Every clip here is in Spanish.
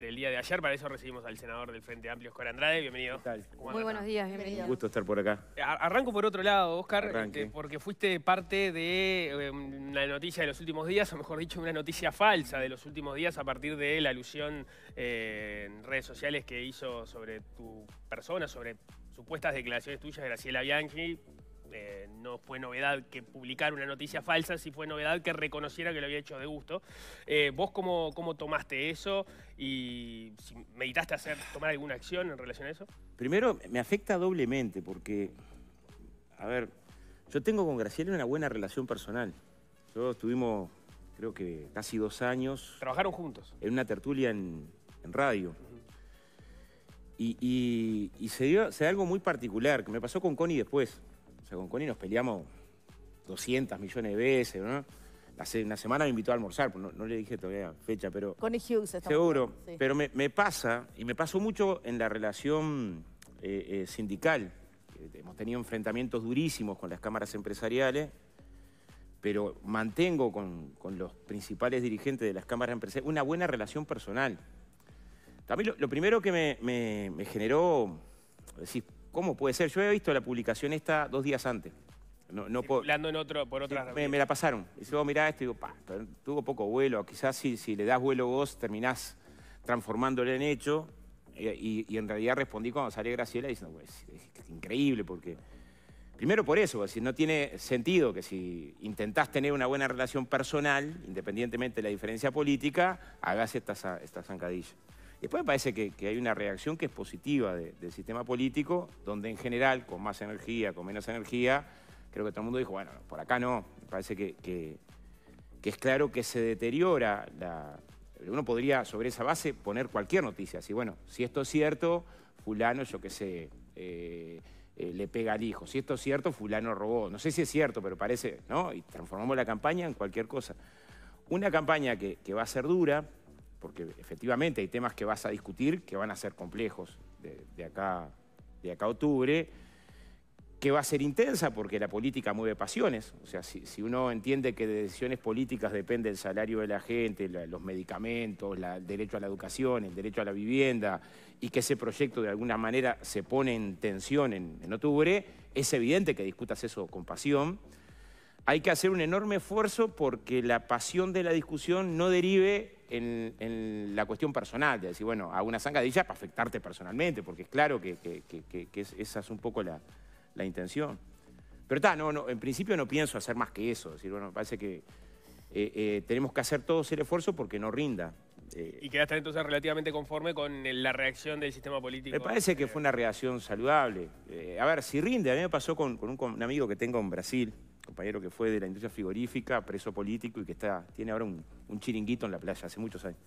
del día de ayer. Para eso recibimos al senador del Frente Amplio, Oscar Andrade. Bienvenido. Muy buenos días, bienvenido. Un gusto estar por acá. Eh, arranco por otro lado, Oscar, este, porque fuiste parte de em, una noticia de los últimos días, o mejor dicho, una noticia falsa de los últimos días a partir de la alusión eh, en redes sociales que hizo sobre tu persona, sobre supuestas declaraciones tuyas, Graciela Bianchi, eh, no fue novedad que publicar una noticia falsa, sí fue novedad que reconociera que lo había hecho de gusto. Eh, ¿Vos cómo, cómo tomaste eso y si meditaste hacer, tomar alguna acción en relación a eso? Primero, me afecta doblemente porque, a ver, yo tengo con Graciela una buena relación personal. Yo estuvimos, creo que casi dos años. Trabajaron juntos. En una tertulia en, radio. Y, se dio se dio algo muy particular que me pasó con Connie después. O sea, con Connie nos peleamos 200 millones de veces, ¿no? una semana me invitó a almorzar, pues no, le dije todavía fecha, pero... Connie Hughes. Está seguro, pero me, pasa, y me pasó mucho en la relación eh, eh, sindical. Eh, hemos tenido enfrentamientos durísimos con las cámaras empresariales, pero mantengo con, los principales dirigentes de las cámaras empresariales una buena relación personal. También lo, primero que me, me generó, decir, ¿Cómo puede ser? Yo había visto la publicación esta dos días antes. No, en otro, por otra. me, la pasaron. Y luego oh, mirá esto y digo, pa, tuvo poco vuelo. Quizás si, le das vuelo vos, terminás transformándole en hecho. Y, en realidad respondí cuando salió Graciela diciendo, pues, es increíble porque... Primero por eso, no tiene sentido que si intentás tener una buena relación personal, independientemente de la diferencia política, hagas esta zancadilla. Después me parece que, hay una reacción que es positiva del sistema político, donde en general, con más energía, con menos energía, creo que todo el mundo dijo, bueno, por acá no. Me parece que, es claro que se deteriora la... Uno podría sobre esa base poner cualquier noticia. Si, bueno, si esto es cierto, fulano, yo qué sé, eh, eh, le pega al hijo. Si esto es cierto, fulano robó. No sé si es cierto, pero parece, ¿no? Y transformamos la campaña en cualquier cosa. Una campaña que va a ser dura, porque efectivamente hay temas que vas a discutir que van a ser complejos de, acá, de acá a octubre, que va a ser intensa porque la política mueve pasiones. O sea, si, uno entiende que de decisiones políticas depende el salario de la gente, los medicamentos, el derecho a la educación, el derecho a la vivienda, y que ese proyecto de alguna manera se pone en tensión en, en octubre, es evidente que discutas eso con pasión. Hay que hacer un enorme esfuerzo porque la pasión de la discusión no derive en, la cuestión personal, de decir, bueno, a una zancadilla para afectarte personalmente, porque es claro que, esa es un poco la, intención. Pero está, no, no, en principio no pienso hacer más que eso. Es decir, bueno, me parece que eh, eh, tenemos que hacer todo el esfuerzo porque no rinda. Eh. ¿Y quedaste entonces relativamente conforme con la reacción del sistema político? Me parece que fue una reacción saludable. a ver, si rinde, a mí me pasó con un amigo que tengo en Brasil, compañero que fue de la industria frigorífica, preso político y que está, tiene ahora un, chiringuito en la playa hace muchos años.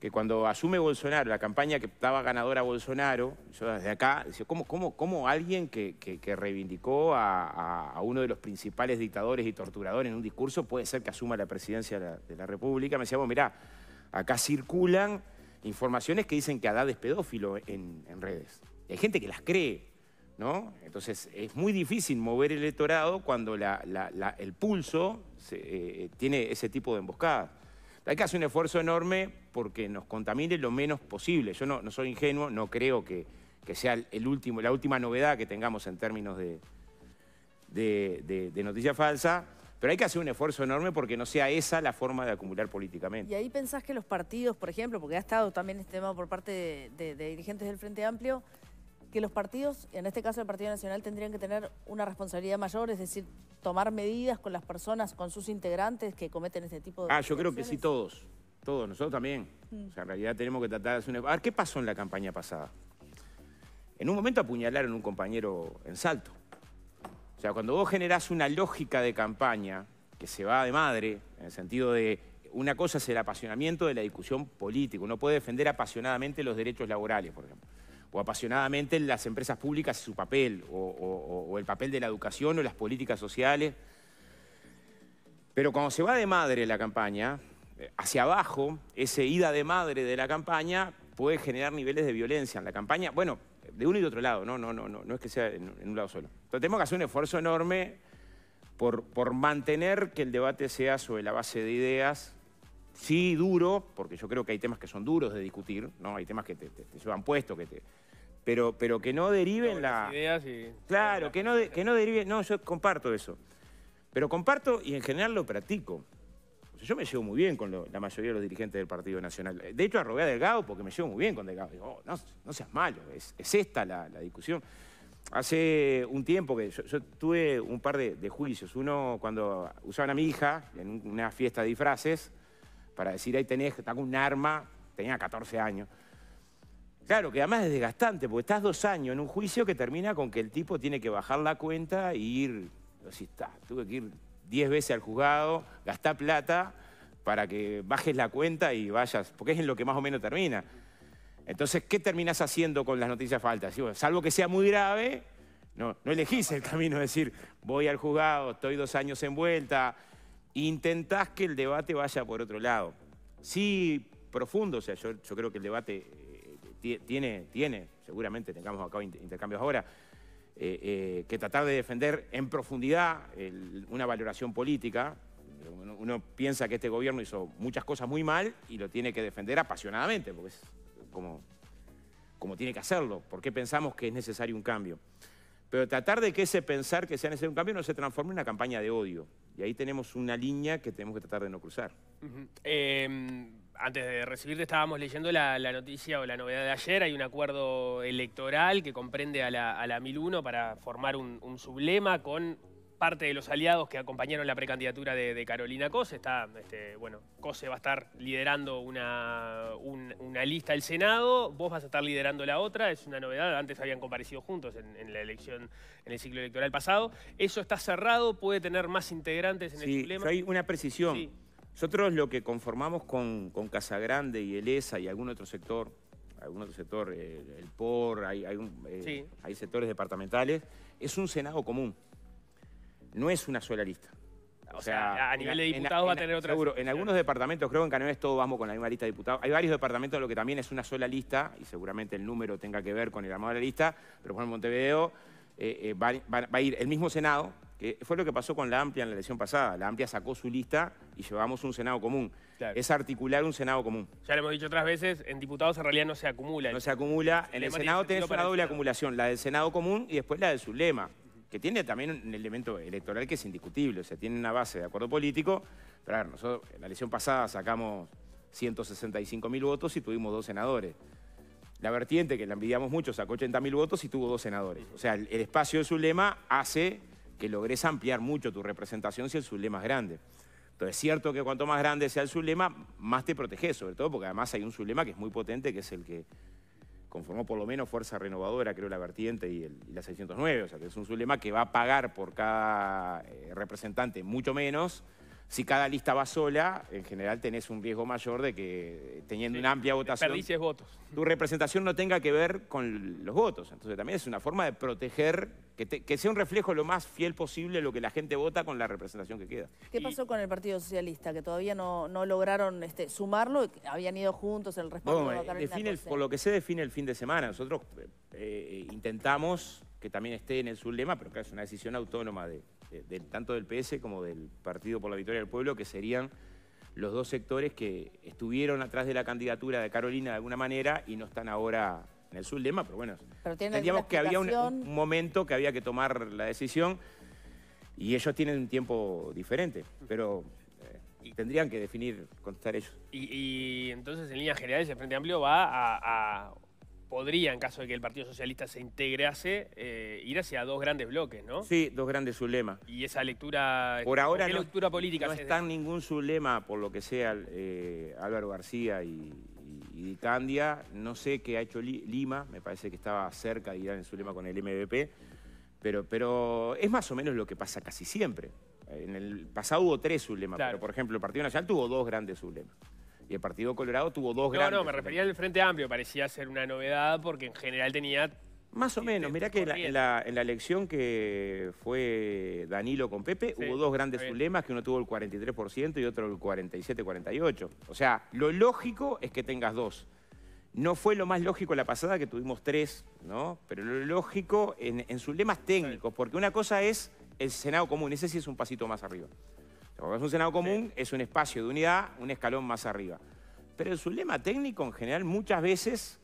Que cuando asume Bolsonaro, la campaña que estaba ganadora Bolsonaro, yo desde acá, decía, ¿cómo, cómo, cómo alguien que, reivindicó a, uno de los principales dictadores y torturadores en un discurso puede ser que asuma la presidencia de la, República? Me decía, bueno, mirá, acá circulan informaciones que dicen que Haddad es pedófilo en, redes. hay gente que las cree. Entonces es muy difícil mover el electorado cuando el pulso eh, tiene ese tipo de emboscadas. Hay que hacer un esfuerzo enorme porque nos contamine lo menos posible. Yo no, soy ingenuo, no creo que, sea la última novedad que tengamos en términos de, noticia falsa. Pero hay que hacer un esfuerzo enorme porque no sea esa la forma de acumular políticamente. Y ahí pensás que los partidos, por ejemplo, porque ha estado también este tema por parte de dirigentes del Frente Amplio, que los partidos, en este caso el Partido Nacional, tendrían que tener una responsabilidad mayor, es decir, tomar medidas con las personas, con sus integrantes que cometen este tipo de... Ah, yo creo que sí todos, todos, nosotros también. Mm. O sea, en realidad tenemos que tratar de hacer una... A ver, ¿qué pasó en la campaña pasada? En un momento apuñalaron un compañero en salto. O sea, cuando vos generás una lógica de campaña que se va de madre, en el sentido de una cosa es el apasionamiento de la discusión política, uno puede defender apasionadamente los derechos laborales, por ejemplo o apasionadamente las empresas públicas su papel, o, el papel de la educación o las políticas sociales. Pero cuando se va de madre la campaña, eh, hacia abajo, esa ida de madre de la campaña puede generar niveles de violencia en la campaña. Bueno, de uno y de otro lado, no, no, no, no, es que sea en, un lado solo. Entonces tenemos que hacer un esfuerzo enorme por, por, mantener que el debate sea sobre la base de ideas, sí duro, porque yo creo que hay temas que son duros de discutir, ¿no? hay temas que te, te llevan puesto, que te, pero, que no deriven la... Claro, que no, que no deriven... No, yo comparto eso. Pero comparto y en general lo practico. yo me llevo muy bien con la mayoría de los dirigentes del Partido Nacional. De hecho, arrogué a Delgado porque me llevo muy bien con Delgado. Digo, oh, no, seas malo, es, esta la, discusión. Hace un tiempo que yo, tuve un par de, juicios. Uno cuando usaban a mi hija en una fiesta de disfraces para decir, ahí tenés, tengo un arma, tenía 14 años. Claro, que además es desgastante, porque estás dos años en un juicio que termina con que el tipo tiene que bajar la cuenta y e ir, así está, tuve que ir diez veces al juzgado, gastar plata para que bajes la cuenta y vayas, porque es en lo que más o menos termina. Entonces, ¿qué terminás haciendo con las noticias faltas? salvo que sea muy grave, no, no elegís el camino de decir, voy al juzgado, estoy dos años envuelta. Intentás que el debate vaya por otro lado. Sí, profundo, o sea, yo creo que el debate tiene, tiene, seguramente tengamos acá intercambios ahora, eh, eh, que tratar de defender en profundidad una valoración política. Uno, piensa que este gobierno hizo muchas cosas muy mal y lo tiene que defender apasionadamente, porque es como, como tiene que hacerlo. porque pensamos que es necesario un cambio? Pero tratar de que ese pensar que sea necesario un cambio no se transforme en una campaña de odio. Y ahí tenemos una línea que tenemos que tratar de no cruzar antes de recibirte estábamos leyendo la, noticia o la novedad de ayer. Hay un acuerdo electoral que comprende a la, a 1001 para formar un, sublema con parte de los aliados que acompañaron la precandidatura de, Carolina Cose. Está, este, bueno, Cose va a estar liderando una, lista al Senado, vos vas a estar liderando la otra. Es una novedad, antes habían comparecido juntos en, la elección, en el ciclo electoral pasado. ¿Eso está cerrado? ¿Puede tener más integrantes en el sublema? hay una precisión. Nosotros lo que conformamos con, con Casagrande y el ESA y algún otro sector, algún otro sector, eh, el, POR, eh, hay, sectores departamentales, es un Senado común. No es una sola lista. O, sea, a nivel de diputados va a tener otra. Seguro, en algunos departamentos, creo que en Canoes todos vamos con la misma lista de diputados. Hay varios departamentos lo que también es una sola lista, y seguramente el número tenga que ver con el armado de la lista, pero por ejemplo en Montevideo eh, eh, va, a ir el mismo Senado, que fue lo que pasó con la Amplia en la elección pasada. La Amplia sacó su lista y llevamos un Senado común. Es articular un Senado común. Ya lo hemos dicho otras veces, en diputados en realidad no se acumula. No se acumula. En el, Senado tenés una doble acumulación, la del Senado común y después la del lema que tiene también un elemento electoral que es indiscutible, o sea, tiene una base de acuerdo político. Pero a ver, nosotros en la elección pasada sacamos 165 mil votos y tuvimos dos senadores la vertiente, que la envidiamos mucho, sacó 80.000 votos y tuvo dos senadores. O sea, el, espacio de su lema hace que logres ampliar mucho tu representación si el sublema es grande. Entonces, es cierto que cuanto más grande sea el sublema, más te proteges, sobre todo porque además hay un sublema que es muy potente, que es el que conformó por lo menos Fuerza Renovadora, creo, la vertiente y, la 609. O sea, que es un sublema que va a pagar por cada eh, representante mucho menos, si cada lista va sola, en general tenés un riesgo mayor de que, teniendo una amplia votación, perdices votos. tu representación no tenga que ver con los votos. Entonces también es una forma de proteger, que, sea un reflejo lo más fiel posible lo que la gente vota con la representación que queda. ¿Qué pasó con el Partido Socialista? Que todavía no, lograron este, sumarlo, habían ido juntos en el respaldo de Carolina define Por lo que se define el fin de semana. Nosotros eh, eh, intentamos que también esté en el sublema, pero claro, es una decisión autónoma de, tanto del PS como del Partido por la Victoria del Pueblo, que serían los dos sectores que estuvieron atrás de la candidatura de Carolina de alguna manera y no están ahora en el sublema, pero bueno, entendíamos que había un, momento que había que tomar la decisión y ellos tienen un tiempo diferente, pero eh, tendrían que definir, contestar ellos. Y, entonces, en línea general ese Frente Amplio va a podría, en caso de que el Partido Socialista se integrase, eh, ir hacia dos grandes bloques, ¿no? Sí, dos grandes sublemas. Y esa lectura, por ahora ¿qué lectura política? No está en ningún sublema, por lo que sea eh, Álvaro García y, Candia. No sé qué ha hecho Lima, me parece que estaba cerca de ir en sublema con el mvp pero, pero es más o menos lo que pasa casi siempre. En el pasado hubo tres sublemas, pero por ejemplo el Partido Nacional tuvo dos grandes sublemas y el Partido Colorado tuvo dos grandes. No, no, me refería al Frente Amplio, parecía ser una novedad porque en general tenía... Más o este menos, mirá que en, la, elección que fue Danilo con Pepe hubo dos grandes sublemas, que uno tuvo el 43% y otro el 47-48. O sea, lo lógico es que tengas dos. No fue lo más lógico la pasada, que tuvimos tres, ¿no? Pero lo lógico en, en técnicos, porque una cosa es el Senado común, ese sí es un pasito más arriba. Porque es un Senado común, es un espacio de unidad, un escalón más arriba. Pero su lema técnico en general muchas veces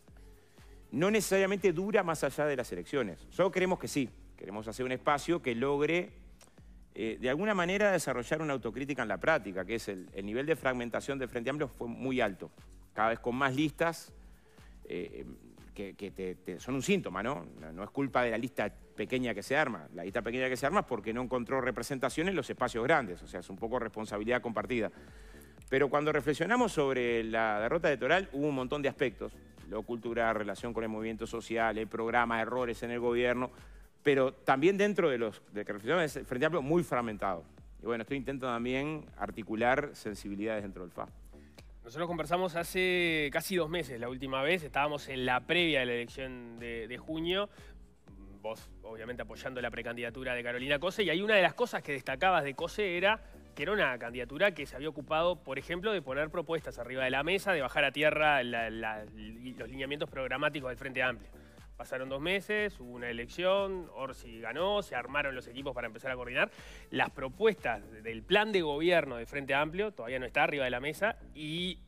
no necesariamente dura más allá de las elecciones. Solo creemos que sí, queremos hacer un espacio que logre eh, de alguna manera desarrollar una autocrítica en la práctica, que es el, nivel de fragmentación de Frente Amplio fue muy alto, cada vez con más listas, eh, que, son un síntoma, ¿no? ¿no? es culpa de la lista pequeña que se arma. La lista pequeña que se arma es porque no encontró representación en los espacios grandes, o sea, es un poco responsabilidad compartida. Pero cuando reflexionamos sobre la derrota electoral hubo un montón de aspectos. Lo cultural, relación con el movimiento social, el programa, errores en el gobierno, pero también dentro de los que reflexionamos, es Frente Amplio muy fragmentado. Y bueno, estoy intentando también articular sensibilidades dentro del FA. Nosotros conversamos hace casi dos meses la última vez, estábamos en la previa de la elección de, junio, vos obviamente apoyando la precandidatura de Carolina Cose, y ahí una de las cosas que destacabas de Cose era que era una candidatura que se había ocupado, por ejemplo, de poner propuestas arriba de la mesa, de bajar a tierra los lineamientos programáticos del Frente Amplio. Pasaron dos meses, hubo una elección, Orsi ganó, se armaron los equipos para empezar a coordinar. Las propuestas del plan de gobierno de Frente Amplio todavía no está arriba de la mesa y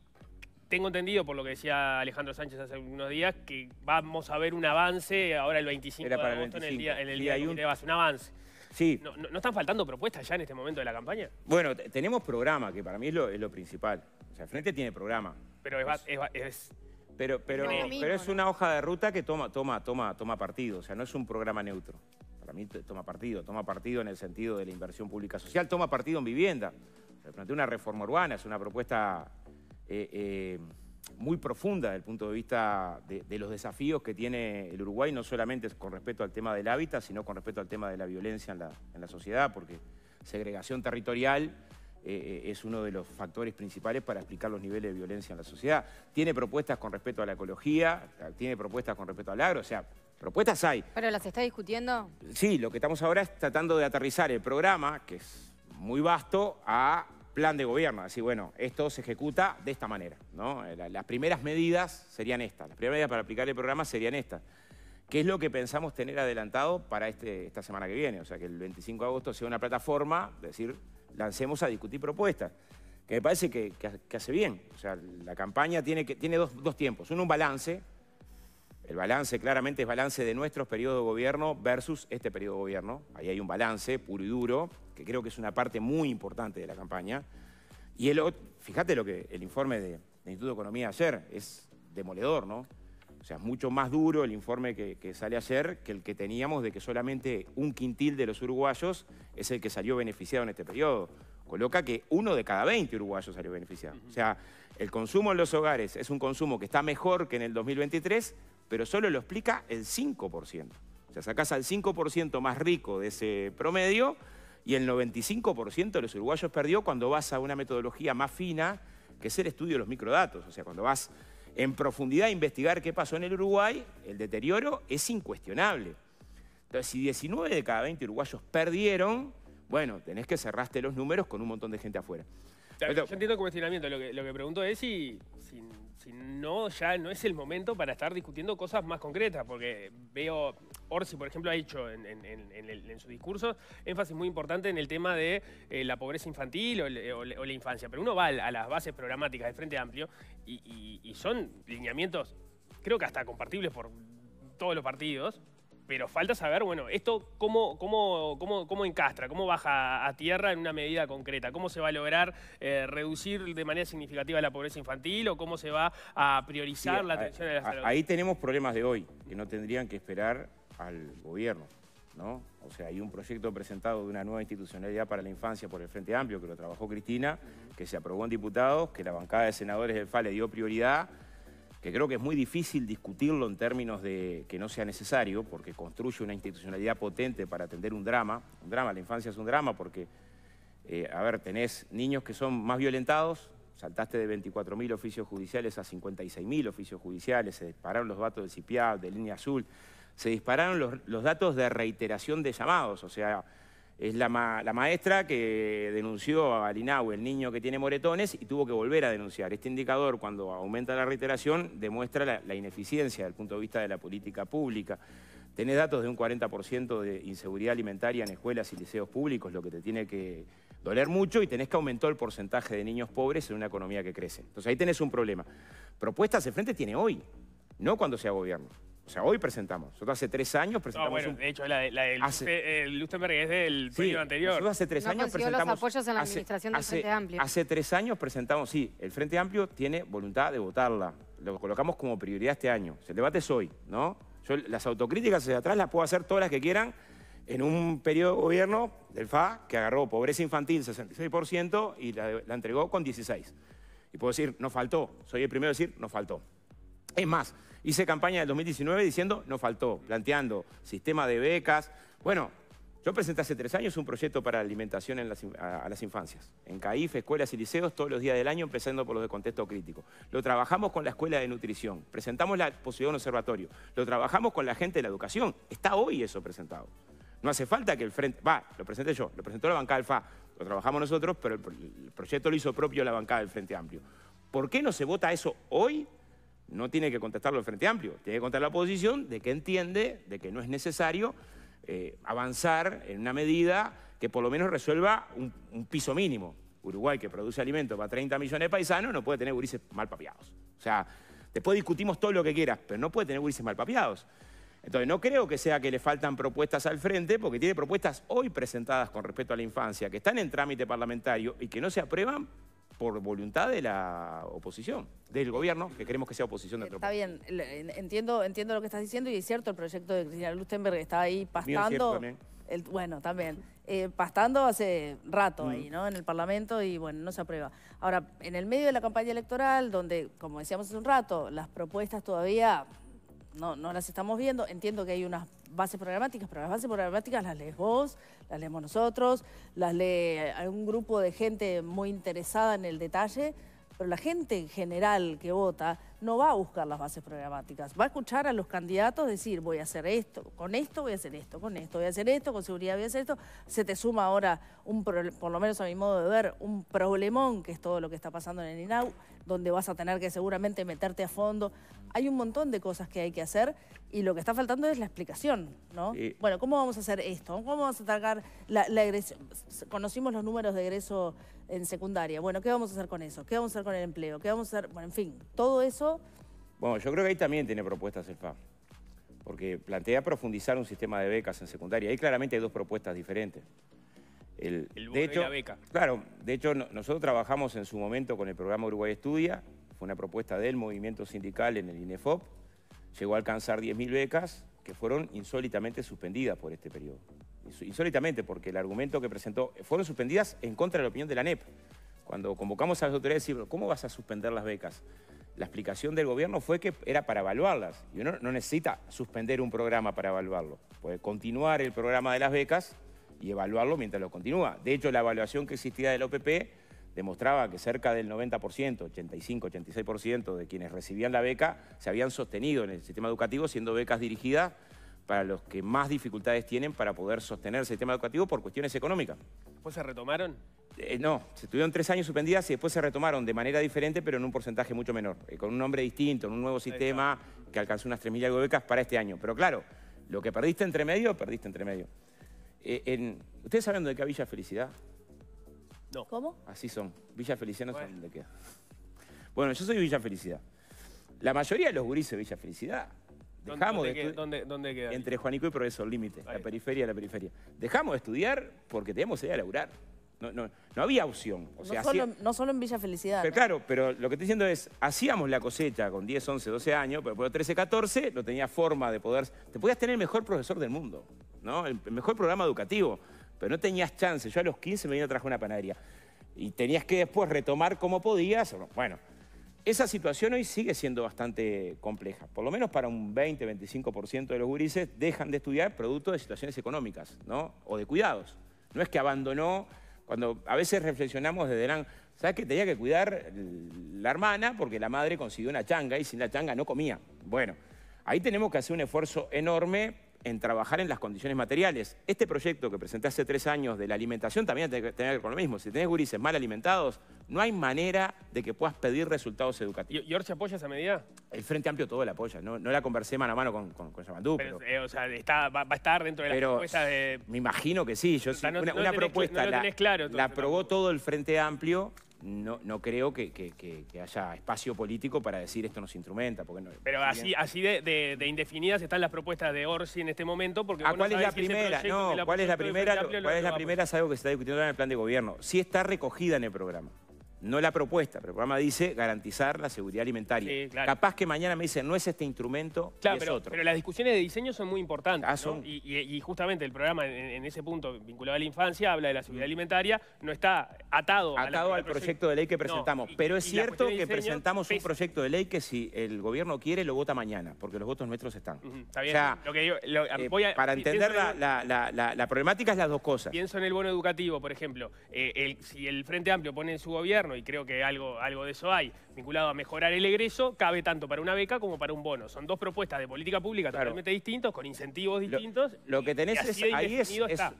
tengo entendido, por lo que decía Alejandro Sánchez hace algunos días, que vamos a ver un avance ahora el 25 de agosto en el día, en el de un avance. Sí. No, están faltando propuestas ya en este momento de la campaña? Bueno, tenemos programa, que para mí es lo, principal. O sea, Frente tiene programa. Pero es pues pero, pero es una hoja de ruta que toma, toma, toma, toma partido, o sea, no es un programa neutro. Para mí toma partido, toma partido en el sentido de la inversión pública social, toma partido en vivienda. Se plantea una reforma urbana, es una propuesta eh, eh, muy profunda desde el punto de vista de, los desafíos que tiene el Uruguay, no solamente con respecto al tema del hábitat, sino con respecto al tema de la violencia en la, en la sociedad, porque segregación territorial eh, eh, es uno de los factores principales para explicar los niveles de violencia en la sociedad. Tiene propuestas con respecto a la ecología, tiene propuestas con respecto al agro, o sea, propuestas hay. ¿Pero las está discutiendo? Sí, lo que estamos ahora es tratando de aterrizar el programa, que es muy vasto, a plan de gobierno. Así, bueno, esto se ejecuta de esta manera. ¿no? Eh, las primeras medidas serían estas. Las primeras medidas para aplicar el programa serían estas. ¿Qué es lo que pensamos tener adelantado para este, esta semana que viene? O sea, que el 25 de agosto sea una plataforma, decir, lancemos a discutir propuestas, que me parece que, hace bien. O sea, la campaña tiene, tiene dos, tiempos. Uno, un balance, el balance claramente es balance de nuestros periodos de gobierno versus este periodo de gobierno. Ahí hay un balance puro y duro, que creo que es una parte muy importante de la campaña. Y el, fíjate lo que el informe de, Instituto de Economía ayer es demoledor, ¿no? O sea, es mucho más duro el informe que, sale ayer que el que teníamos de que solamente un quintil de los uruguayos es el que salió beneficiado en este periodo. Coloca que uno de cada 20 uruguayos salió beneficiado. O sea, el consumo en los hogares es un consumo que está mejor que en el 2023, pero solo lo explica el 5%. O sea, sacás al 5% más rico de ese promedio y el 95% de los uruguayos perdió cuando vas a una metodología más fina, que es el estudio de los microdatos. O sea, cuando vas en profundidad investigar qué pasó en el Uruguay, el deterioro es incuestionable. Entonces, si 19 de cada 20 uruguayos perdieron, bueno, tenés que cerraste los números con un montón de gente afuera. yo entiendo el cuestionamiento. lo que, lo pregunto es si si no, ya no es el momento para estar discutiendo cosas más concretas, porque veo, Orsi, por ejemplo, ha hecho en, en, su discurso énfasis muy importante en el tema de eh, la pobreza infantil o, la infancia, pero uno va a las bases programáticas de Frente Amplio y, y son lineamientos, creo que hasta compartibles por todos los partidos, pero falta saber, bueno, esto cómo, cómo, cómo, cómo encastra, cómo baja a tierra en una medida concreta, cómo se va a lograr eh, reducir de manera significativa la pobreza infantil o cómo se va a priorizar la atención de las la Ahí tenemos problemas de hoy, que no tendrían que esperar al gobierno. ¿No? O sea, hay un proyecto presentado de una nueva institucionalidad para la infancia por el Frente Amplio, que lo trabajó Cristina, que se aprobó en diputados, que la bancada de senadores del FA le dio prioridad, que creo que es muy difícil discutirlo en términos de que no sea necesario, porque construye una institucionalidad potente para atender un drama. Un drama, la infancia es un drama porque, eh, a ver, tenés niños que son más violentados, saltaste de 24.000 oficios judiciales a 56.000 oficios judiciales, se dispararon los datos del CIPIAP, de Línea Azul, se dispararon los, los datos de reiteración de llamados, o sea, es la, maestra que denunció a balinau el niño que tiene moretones y tuvo que volver a denunciar. Este indicador, cuando aumenta la reiteración, demuestra la, la ineficiencia desde el punto de vista de la política pública. Tenés datos de un 40% de inseguridad alimentaria en escuelas y liceos públicos, lo que te tiene que doler mucho y tenés que aumentar el porcentaje de niños pobres en una economía que crece. Entonces ahí tenés un problema. Propuestas de frente tiene hoy, no cuando sea gobierno. O sea, hoy presentamos. Nosotros hace tres años presentamos. bueno, de hecho, la, de, Lustenberg es del anterior. Nosotros hace tres años pues, presentamos. los apoyos en la administración del Frente Amplio. Hace tres años presentamos, sí, el Frente Amplio tiene voluntad de votarla. Lo colocamos como prioridad este año. El debate es hoy, ¿no? Yo las autocríticas hacia atrás las puedo hacer todas las que quieran en un periodo de gobierno del FA que agarró pobreza infantil 66% y la, entregó con 16%. Y puedo decir, no faltó. Soy el primero a decir, no faltó. Es más, Hice campaña del 2019 diciendo, no faltó, planteando sistema de becas. Bueno, yo presenté hace tres años un proyecto para alimentación a, las infancias, en CAIF, escuelas y liceos, todos los días del año, empezando por los de contexto crítico. Lo trabajamos con la escuela de nutrición, presentamos la posibilidad de observatorio, lo trabajamos con la gente de la educación, está hoy eso presentado. No hace falta que el frente, va, lo presenté yo, lo presentó la bancada del FA, lo trabajamos nosotros, pero el, el proyecto lo hizo propio la bancada del Frente Amplio. ¿Por qué no se vota eso hoy no tiene que contestarlo el Frente Amplio, tiene que contestar la oposición de que entiende, de que no es necesario eh, avanzar en una medida que por lo menos resuelva un, piso mínimo. Uruguay, que produce alimentos para 30 millones de paisanos, no puede tener gurises mal papiados. O sea, después discutimos todo lo que quieras, pero no puede tener gurises mal papiados. Entonces, no creo que sea que le faltan propuestas al frente, porque tiene propuestas hoy presentadas con respecto a la infancia, que están en trámite parlamentario y que no se aprueban por voluntad de la oposición, del gobierno, que queremos que sea oposición de Está bien, entiendo, entiendo lo que estás diciendo y es cierto, el proyecto de Cristina Lustenberg está ahí pastando. bueno, también. Eh, pastando hace rato ahí, ¿no? En el Parlamento y bueno, no se aprueba. Ahora, en el medio de la campaña electoral, donde, como decíamos hace un rato, las propuestas todavía no, no las estamos viendo. Entiendo que hay unas bases programáticas, pero las bases programáticas las lees vos, las leemos nosotros, las lee algún grupo de gente muy interesada en el detalle, pero la gente en general que vota no va a buscar las bases programáticas, va a escuchar a los candidatos decir voy a hacer esto, con esto voy a hacer esto, con esto voy a hacer esto, con seguridad voy a hacer esto. Se te suma ahora, un por lo menos a mi modo de ver, un problemón que es todo lo que está pasando en el INAU donde vas a tener que seguramente meterte a fondo. Hay un montón de cosas que hay que hacer y lo que está faltando es la explicación, ¿no? Bueno, ¿cómo vamos a hacer esto? ¿Cómo vamos a atacar la, egresión? Conocimos los números de egreso en secundaria. Bueno, ¿qué vamos a hacer con eso? ¿Qué vamos a hacer con el empleo? ¿Qué vamos a hacer? Bueno, en fin, todo eso... Bueno, yo creo que ahí también tiene propuestas el FA. porque plantea profundizar un sistema de becas en secundaria. Ahí claramente hay dos propuestas diferentes. El, de hecho, beca. Claro, de hecho nosotros trabajamos en su momento con el programa Uruguay Estudia, fue una propuesta del movimiento sindical en el INEFOP, llegó a alcanzar 10.000 becas que fueron insólitamente suspendidas por este periodo. Insólitamente, porque el argumento que presentó, eh, fueron suspendidas en contra de la opinión de la NEP. Cuando convocamos a las autoridades decir, ¿cómo vas a suspender las becas? La explicación del gobierno fue que era para evaluarlas. Y uno no necesita suspender un programa para evaluarlo. Puede continuar el programa de las becas y evaluarlo mientras lo continúa. De hecho, la evaluación que existía del OPP demostraba que cerca del 90%, 85, 86% de quienes recibían la beca se habían sostenido en el sistema educativo siendo becas dirigidas para los que más dificultades tienen para poder sostener el sistema educativo por cuestiones económicas. ¿Después se retomaron? Eh, no, se tuvieron tres años suspendidas y después se retomaron de manera diferente, pero en un porcentaje mucho menor, eh, con un nombre distinto, en un nuevo sistema que alcanzó unas 3.000 algo becas para este año. Pero claro, lo que perdiste entre medio, perdiste entre medio. Eh, ¿Ustedes saben dónde queda Villa Felicidad? No. ¿Cómo? Así son. Villa Felicidad no bueno. dónde queda. Bueno, yo soy Villa Felicidad. La mayoría de los gurises de Villa Felicidad Dejamos de ¿dónde, queda? Entre Juanico y Progreso, límite, la periferia, la periferia. Dejamos de estudiar porque teníamos que ir a laburar. No, no, había opción. O sea, no, solo, en Villa Felicidad. Pero, Claro, pero lo que estoy diciendo es, hacíamos la cosecha con 10, 11, 12 años, pero por 13, 14 no tenía forma de poder... Te podías tener el mejor profesor del mundo. El mejor programa educativo, pero no tenías chance. Yo a los 15 me vine a trabajar una panadería y tenías que después retomar como podías. Bueno, esa situación hoy sigue siendo bastante compleja. Por lo menos para un 20-25% de los gurises dejan de estudiar producto de situaciones económicas, ¿no? O de cuidados. No es que abandonó, cuando a veces reflexionamos desde el... ¿Sabes que tenía que cuidar la hermana porque la madre consiguió una changa y sin la changa no comía? Bueno, ahí tenemos que hacer un esfuerzo enorme en trabajar en las condiciones materiales. Este proyecto que presenté hace tres años de la alimentación también tiene que ver con lo mismo. Si tenés gurises mal alimentados, no hay manera de que puedas pedir resultados educativos. ¿Y Orsi apoya esa medida? El Frente Amplio todo la apoya. No, la conversé mano a mano con, con, eh, o sea, va, a estar dentro de la propuesta de... Me imagino que sí. Yo, una, propuesta claro, la aprobó todo el Frente Amplio no, no creo que, haya espacio político para decir esto nos instrumenta. Porque Pero así, así de, indefinidas están las propuestas de Orsi en este momento. Porque ¿A cuál, es la, primera? No, ¿cuál es la primera? es la primera? Es algo que se está discutiendo en el plan de gobierno. Sí está recogida en el programa no la propuesta, pero el programa dice garantizar la seguridad alimentaria. Capaz que mañana me dicen, no es este instrumento, es pero, otro. Pero las discusiones de diseño son muy importantes. Ah, y, justamente el programa en, ese punto vinculado a la infancia habla de la seguridad mm. alimentaria, no está atado. Atado al proyecto, de ley que presentamos. pero es cierto que presentamos un proyecto de ley que si el gobierno quiere lo vota mañana, porque los votos nuestros están. para entender la, problemática es las dos cosas. Pienso en el bono educativo, por ejemplo. Eh, si el Frente Amplio pone en su gobierno y creo que algo, algo de eso hay, vinculado a mejorar el egreso, cabe tanto para una beca como para un bono. Son dos propuestas de política pública totalmente distintos, con incentivos distintos. Lo, que tenés es, ahí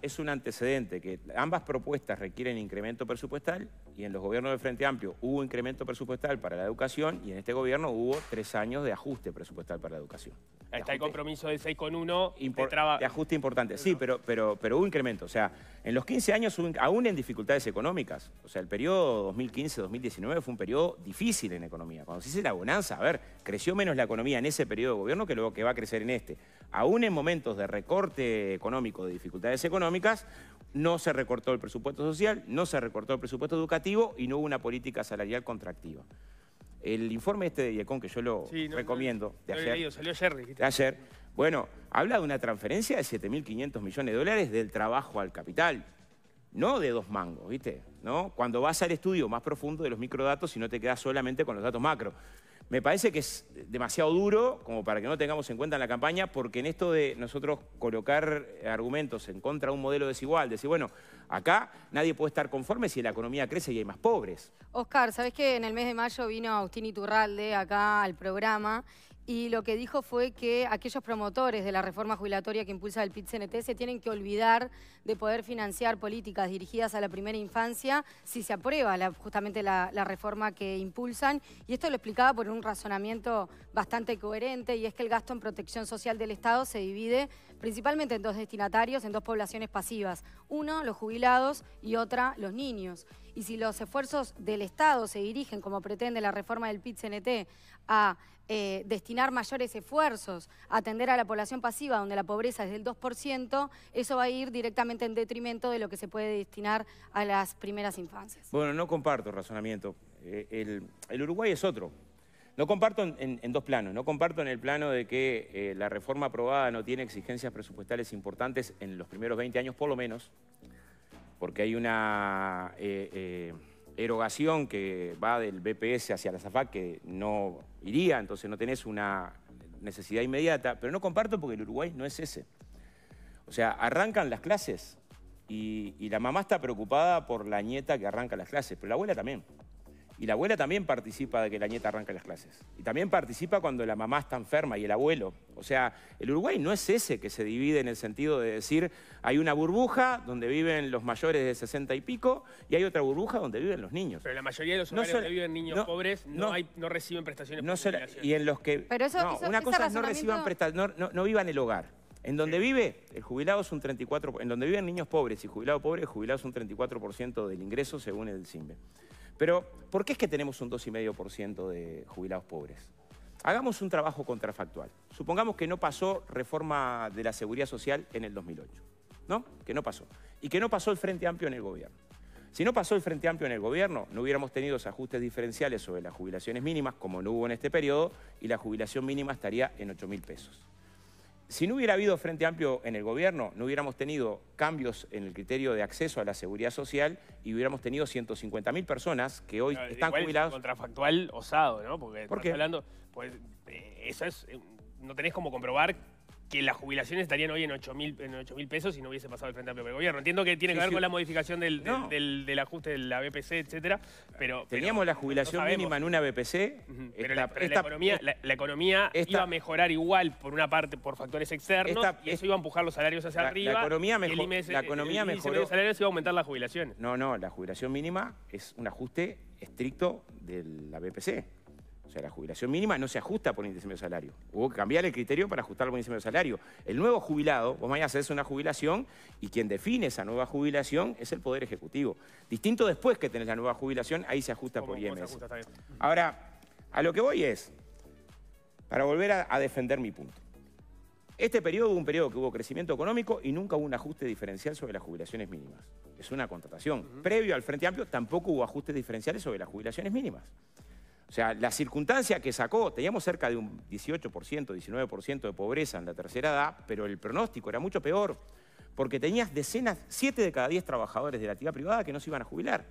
es, un antecedente, que ambas propuestas requieren incremento presupuestal, y en los gobiernos del Frente Amplio hubo incremento presupuestal para la educación, y en este gobierno hubo tres años de ajuste presupuestal para la educación. Ahí está el compromiso de 6,1 de, ajuste importante, sí, pero, pero, pero hubo incremento. O sea, en los 15 años, aún en dificultades económicas, o sea, el periodo 2015 2015-2019 fue un periodo difícil en economía. Cuando se dice la bonanza, a ver, creció menos la economía en ese periodo de gobierno que luego que va a crecer en este. Aún en momentos de recorte económico, de dificultades económicas, no se recortó el presupuesto social, no se recortó el presupuesto educativo y no hubo una política salarial contractiva. El informe este de IECON, que yo lo recomiendo, de ayer, salió de ayer, bueno, habla de una transferencia de 7.500 millones de dólares del trabajo al capital no de dos mangos, ¿viste? ¿No? Cuando vas al estudio más profundo de los microdatos y no te quedas solamente con los datos macro. Me parece que es demasiado duro como para que no tengamos en cuenta en la campaña, porque en esto de nosotros colocar argumentos en contra de un modelo desigual, decir, bueno, acá nadie puede estar conforme si la economía crece y hay más pobres. Oscar, ¿sabés que en el mes de mayo vino Agustín Iturralde acá al programa y lo que dijo fue que aquellos promotores de la reforma jubilatoria que impulsa el PIT-CNT se tienen que olvidar de poder financiar políticas dirigidas a la primera infancia si se aprueba la, justamente la, la, reforma que impulsan. Y esto lo explicaba por un razonamiento bastante coherente y es que el gasto en protección social del Estado se divide principalmente en dos destinatarios, en dos poblaciones pasivas. Uno, los jubilados y otra, los niños. Y si los esfuerzos del Estado se dirigen, como pretende la reforma del PIT-CNT, a eh, destinar mayores esfuerzos a atender a la población pasiva, donde la pobreza es del 2%, eso va a ir directamente en detrimento de lo que se puede destinar a las primeras infancias. Bueno, no comparto razonamiento. Eh, el Uruguay es otro. No comparto en, dos planos. No comparto en el plano de que eh, la reforma aprobada no tiene exigencias presupuestales importantes en los primeros 20 años, por lo menos, porque hay una eh, eh, erogación que va del BPS hacia la SAFAC que no iría, entonces no tenés una necesidad inmediata. Pero no comparto porque el Uruguay no es ese. O sea, arrancan las clases y, y la mamá está preocupada por la nieta que arranca las clases, pero la abuela también. Y la abuela también participa de que la nieta arranque las clases. Y también participa cuando la mamá está enferma y el abuelo. O sea, el Uruguay no es ese que se divide en el sentido de decir, hay una burbuja donde viven los mayores de 60 y pico y hay otra burbuja donde viven los niños. Pero la mayoría de los hogares donde viven niños pobres no, reciben prestaciones no Y en los que... Pero eso, no, una cosa es no reciban prestaciones, no, vivan el hogar. En donde vive, el jubilado es un 34... En donde viven niños pobres y jubilados pobre, el jubilado es un 34% del ingreso según el CIMBE. Pero, ¿por qué es que tenemos un 2,5% de jubilados pobres? Hagamos un trabajo contrafactual. Supongamos que no pasó reforma de la seguridad social en el 2008, ¿no? Que no pasó. Y que no pasó el Frente Amplio en el gobierno. Si no pasó el Frente Amplio en el gobierno, no hubiéramos tenido ajustes diferenciales sobre las jubilaciones mínimas, como no hubo en este periodo, y la jubilación mínima estaría en 8.000 pesos. Si no hubiera habido Frente Amplio en el gobierno, no hubiéramos tenido cambios en el criterio de acceso a la seguridad social y hubiéramos tenido 150.000 personas que hoy están jubiladas. es un contrafactual osado, ¿no? Porque hablando, pues eh, eso es, eh, no tenés como comprobar que las jubilaciones estarían hoy en 8 mil pesos si no hubiese pasado el Frente Amplio del Gobierno. Entiendo que tiene que ver con la modificación del, ajuste de la BPC, etcétera, pero... Teníamos la jubilación mínima en una BPC. pero la, economía, la, iba a mejorar igual por una parte por factores externos y eso iba a empujar los salarios hacia arriba. La economía, mejor, el la economía de salarios iba a aumentar la jubilación. No, no, la jubilación mínima es un ajuste estricto de la BPC. O sea, la jubilación mínima no se ajusta por índice de salario. Hubo que cambiar el criterio para ajustar por índice de salario. El nuevo jubilado, vos mañana haces una jubilación y quien define esa nueva jubilación es el Poder Ejecutivo. Distinto después que tenés la nueva jubilación, ahí se ajusta por IMS. Ahora, a lo que voy es, para volver a, defender mi punto. Este periodo hubo un periodo que hubo crecimiento económico y nunca hubo un ajuste diferencial sobre las jubilaciones mínimas. Es una contratación. Previo al Frente Amplio tampoco hubo ajustes diferenciales sobre las jubilaciones mínimas. O sea, la circunstancia que sacó, teníamos cerca de un 18%, 19% de pobreza en la tercera edad, pero el pronóstico era mucho peor, porque tenías decenas, 7 de cada 10 trabajadores de la actividad privada que no se iban a jubilar.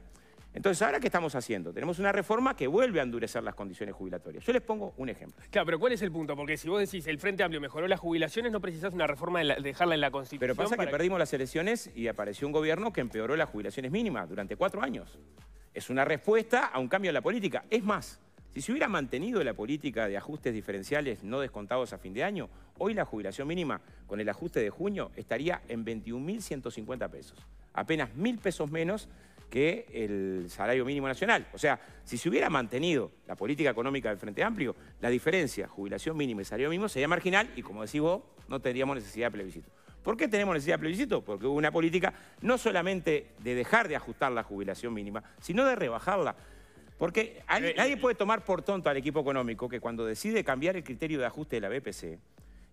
Entonces, ¿ahora qué estamos haciendo? Tenemos una reforma que vuelve a endurecer las condiciones jubilatorias. Yo les pongo un ejemplo. Claro, pero ¿cuál es el punto? Porque si vos decís el Frente Amplio mejoró las jubilaciones, no precisás una reforma de, dejarla en la Constitución. Pero pasa que, perdimos las elecciones y apareció un gobierno que empeoró las jubilaciones mínimas durante cuatro años. Es una respuesta a un cambio en la política. Es más, si se hubiera mantenido la política de ajustes diferenciales no descontados a fin de año, hoy la jubilación mínima con el ajuste de junio estaría en 21.150 pesos. Apenas 1.000 pesos menos que el salario mínimo nacional. O sea, si se hubiera mantenido la política económica del Frente Amplio, la diferencia jubilación mínima y salario mínimo sería marginal y, como decís vos, no tendríamos necesidad de plebiscito. ¿Por qué tenemos necesidad de plebiscito? Porque hubo una política no solamente de dejar de ajustar la jubilación mínima, sino de rebajarla. Porque eh, nadie eh, puede tomar por tonto al equipo económico que cuando decide cambiar el criterio de ajuste de la BPC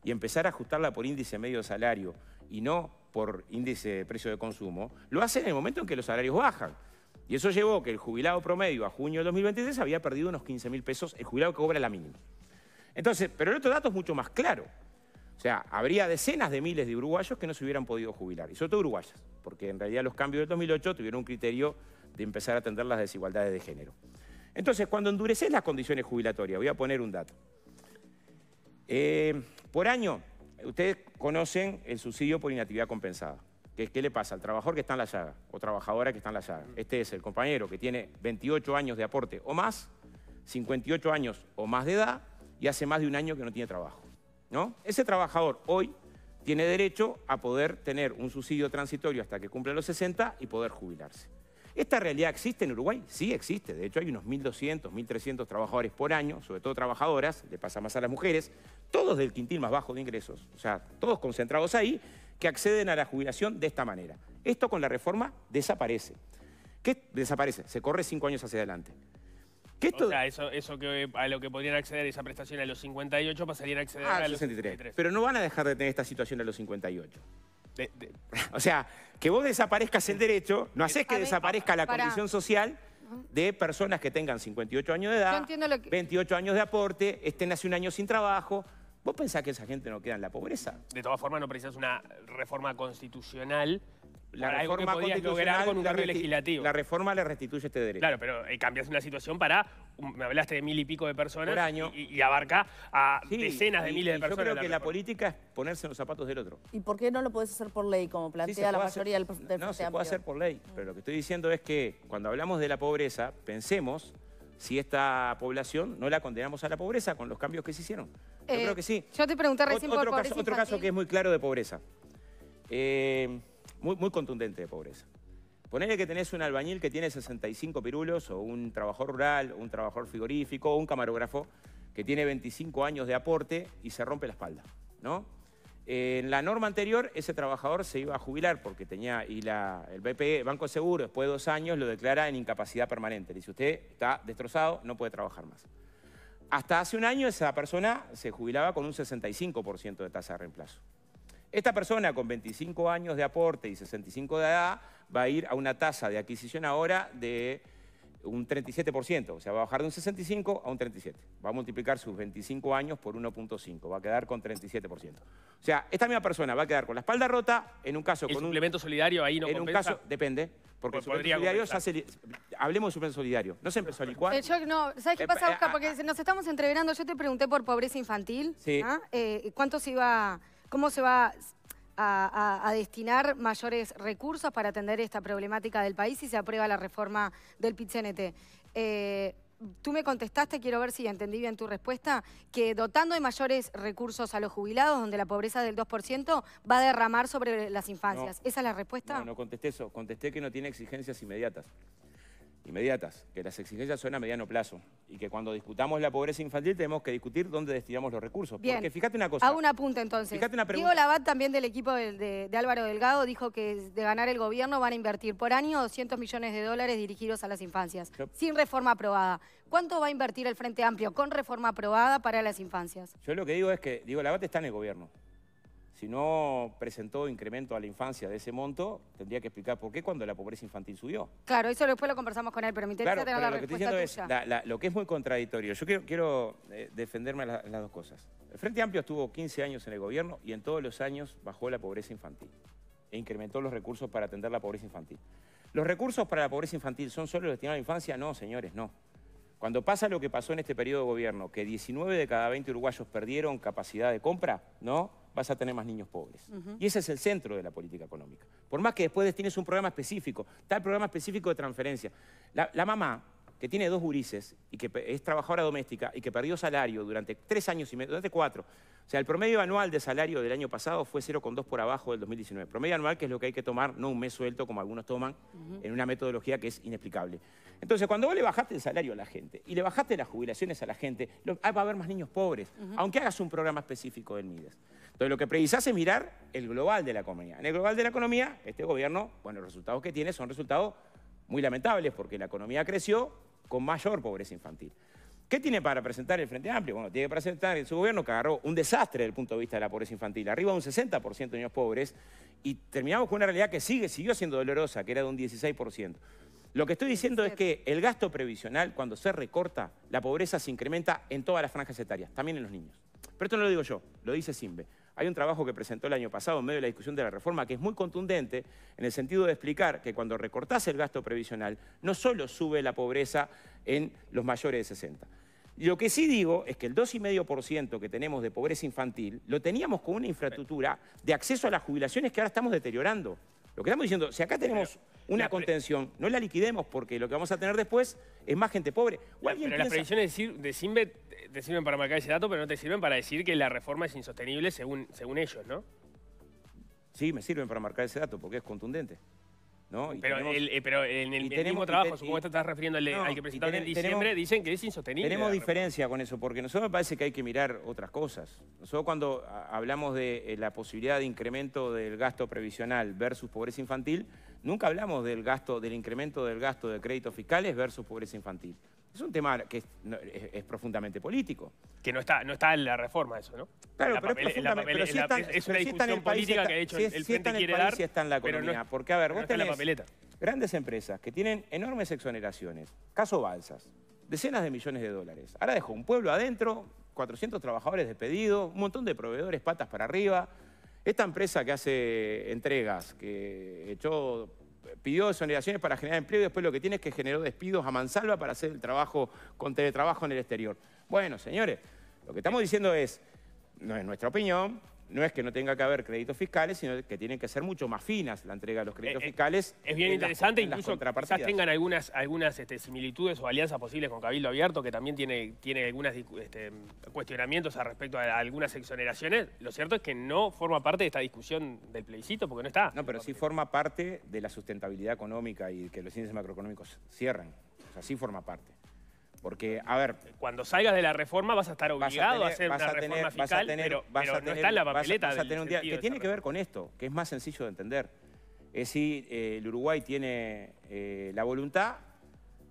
y empezar a ajustarla por índice medio de salario y no por índice de precio de consumo, lo hace en el momento en que los salarios bajan. Y eso llevó que el jubilado promedio a junio de 2023 había perdido unos 15 mil pesos, el jubilado que cobra la mínima. Entonces, pero el otro dato es mucho más claro. O sea, habría decenas de miles de uruguayos que no se hubieran podido jubilar, y sobre todo uruguayas, porque en realidad los cambios del 2008 tuvieron un criterio de empezar a atender las desigualdades de género. Entonces, cuando endureces las condiciones jubilatorias, voy a poner un dato. Eh, por año, ustedes conocen el subsidio por inactividad compensada. ¿Qué, ¿Qué le pasa al trabajador que está en la llaga o trabajadora que está en la llaga? Mm. Este es el compañero que tiene 28 años de aporte o más, 58 años o más de edad y hace más de un año que no tiene trabajo. Ese trabajador hoy tiene derecho a poder tener un subsidio transitorio hasta que cumpla los 60 y poder jubilarse. ¿Esta realidad existe en Uruguay? Sí, existe. De hecho, hay unos 1.200, 1.300 trabajadores por año, sobre todo trabajadoras, le pasa más a las mujeres, todos del quintil más bajo de ingresos, o sea, todos concentrados ahí, que acceden a la jubilación de esta manera. Esto con la reforma desaparece. ¿Qué desaparece? Se corre cinco años hacia adelante. Que esto... eso, que, a lo que podrían acceder esa prestación a los 58 pasaría a acceder ah, a los 63. Pero no van a dejar de tener esta situación a los 58. o sea, que vos desaparezcas el derecho, no haces que desaparezca la condición social de personas que tengan 58 años de edad, 28 años de aporte, estén hace un año sin trabajo. ¿Vos pensás que esa gente no queda en la pobreza? De todas formas, no precisas una reforma constitucional la reforma algo legislativo. La reforma le restituye este derecho. Claro, pero eh, cambias una situación para, me hablaste de mil y pico de personas Por año. Y, abarca a decenas de miles de personas. Yo creo que la política es ponerse en los zapatos del otro. ¿Y por qué no lo puedes hacer por ley, como plantea la mayoría del, No, se puede hacer por ley, pero lo que estoy diciendo es que cuando hablamos de la pobreza, pensemos si esta población no la condenamos a la pobreza con los cambios que se hicieron. yo eh, creo que sí. Yo te pregunté recién otro por caso, Otro caso que es muy claro de pobreza. Eh, muy, contundente de pobreza. Ponele que tenés un albañil que tiene 65 pirulos, o un trabajador rural, un trabajador frigorífico, o un camarógrafo que tiene 25 años de aporte y se rompe la espalda, ¿no? En la norma anterior, ese trabajador se iba a jubilar porque tenía, y el BPE, Banco Seguro, después de dos años, lo declara en incapacidad permanente. Le dice, usted está destrozado, no puede trabajar más. Hasta hace un año esa persona se jubilaba con un 65% de tasa de reemplazo. Esta persona con 25 años de aporte y 65 de edad va a ir a una tasa de adquisición ahora de un 37%, o sea, va a bajar de un 65 a un 37. Va a multiplicar sus 25 años por 1.5, va a quedar con 37%. O sea, esta misma persona va a quedar con la espalda rota, en un caso con un... suplemento solidario ahí no En un caso, depende, porque el suplemento solidario ya Hablemos de suplemento solidario, no se empezó a licuar. Eh, no, ¿sabes qué eh, pasa, Oscar? Eh, porque ah, ah. nos estamos entreverando, yo te pregunté por pobreza infantil, ¿ah? ¿cuántos iba... ¿Cómo se va a, destinar mayores recursos para atender esta problemática del país si se aprueba la reforma del PITCNT? Eh, tú me contestaste, quiero ver si entendí bien tu respuesta, que dotando de mayores recursos a los jubilados, donde la pobreza del 2%, va a derramar sobre las infancias. ¿Esa es la respuesta? No, no contesté eso. Contesté que no tiene exigencias inmediatas inmediatas, que las exigencias son a mediano plazo y que cuando discutamos la pobreza infantil tenemos que discutir dónde destinamos los recursos. Bien. Porque fíjate una cosa. Hago una punta entonces. Diego Labat, también del equipo de, Álvaro Delgado, dijo que de ganar el gobierno van a invertir por año 200 millones de dólares dirigidos a las infancias, sin reforma aprobada. ¿Cuánto va a invertir el Frente Amplio con reforma aprobada para las infancias? Yo lo que digo es que Diego Labat está en el gobierno. Si no presentó incremento a la infancia de ese monto, tendría que explicar por qué cuando la pobreza infantil subió. Claro, eso después lo conversamos con él, pero me interesa tener lo que estoy diciendo Es, lo que es muy contradictorio, yo quiero, eh, defenderme las, las dos cosas. El Frente Amplio estuvo 15 años en el gobierno y en todos los años bajó la pobreza infantil e incrementó los recursos para atender la pobreza infantil. ¿Los recursos para la pobreza infantil son solo destinados a la infancia? No, señores, no. Cuando pasa lo que pasó en este periodo de gobierno, que 19 de cada 20 uruguayos perdieron capacidad de compra, ¿no? vas a tener más niños pobres. Y ese es el centro de la política económica. Por más que después tienes un programa específico, tal programa específico de transferencia. La, mamá que tiene dos gurises y que es trabajadora doméstica y que perdió salario durante tres años y medio, durante cuatro. O sea, el promedio anual de salario del año pasado fue 0,2 por abajo del 2019. Promedio anual que es lo que hay que tomar, no un mes suelto como algunos toman, en una metodología que es inexplicable. Entonces, cuando vos le bajaste el salario a la gente y le bajaste las jubilaciones a la gente, ah, va a haber más niños pobres, aunque hagas un programa específico del MIDES. Entonces lo que precisas es mirar el global de la economía. En el global de la economía, este gobierno, bueno, los resultados que tiene son resultados muy lamentables porque la economía creció con mayor pobreza infantil. ¿Qué tiene para presentar el Frente Amplio? Bueno, tiene que presentar en su gobierno que agarró un desastre desde el punto de vista de la pobreza infantil, arriba de un 60% de niños pobres, y terminamos con una realidad que sigue, siguió siendo dolorosa, que era de un 16%. Lo que estoy diciendo es que el gasto previsional, cuando se recorta, la pobreza se incrementa en todas las franjas etarias, también en los niños. Pero esto no lo digo yo, lo dice Simbe. Hay un trabajo que presentó el año pasado en medio de la discusión de la reforma que es muy contundente en el sentido de explicar que cuando recortás el gasto previsional no solo sube la pobreza en los mayores de 60. Lo que sí digo es que el 2,5% que tenemos de pobreza infantil lo teníamos con una infraestructura de acceso a las jubilaciones que ahora estamos deteriorando. Lo que estamos diciendo, si acá tenemos una contención, no la liquidemos porque lo que vamos a tener después es más gente pobre. las previsiones de, Simbet te sirven para marcar ese dato, pero no te sirven para decir que la reforma es insostenible según, según ellos, ¿no? Sí, me sirven para marcar ese dato porque es contundente. ¿no? Eh, pero, en el, mismo trabajo, supongo que estás refiriendo al, que presentaron en diciembre, dicen que es insostenible. Tenemos diferencia con eso, porque nosotros me parece que hay que mirar otras cosas. Nosotros cuando hablamos de eh, la posibilidad de incremento del gasto previsional versus pobreza infantil, nunca hablamos del gasto, del incremento del gasto de créditos fiscales versus pobreza infantil. Es un tema que es, profundamente político. Que no está, no está en la reforma eso, ¿no? Claro, pero es, una discusión política que de hecho el, si está en el dar, está en la economía. porque, a ver, vos tenés papeleta. grandes empresas que tienen enormes exoneraciones. Caso Balsas. Decenas de millones de dólares. Ahora dejó un pueblo adentro, 400 trabajadores despedidos, un montón de proveedores patas para arriba. Esta empresa que hace entregas, que echó pidió exoneraciones para generar empleo y después lo que tiene es que generó despidos a mansalva para hacer el trabajo con teletrabajo en el exterior. Bueno, señores, lo que estamos diciendo es, no es nuestra opinión, no es que no tenga que haber créditos fiscales, sino que tienen que ser mucho más finas la entrega de los créditos eh, eh, fiscales. Es bien interesante, incluso quizás tengan algunas, algunas este, similitudes o alianzas posibles con Cabildo Abierto, que también tiene, tiene algunos este, cuestionamientos al respecto a, algunas exoneraciones. Lo cierto es que no forma parte de esta discusión del plebiscito, porque no está. No, pero sí forma parte de la sustentabilidad económica y que los índices macroeconómicos cierren. O sea, sí forma parte. Porque, a ver... Cuando salgas de la reforma vas a estar obligado a, hacer una reforma fiscal, pero, está en la papeleta vas a, tener un día, Que tiene que ver con esto, que es más sencillo de entender. Es si eh, el Uruguay tiene eh, la voluntad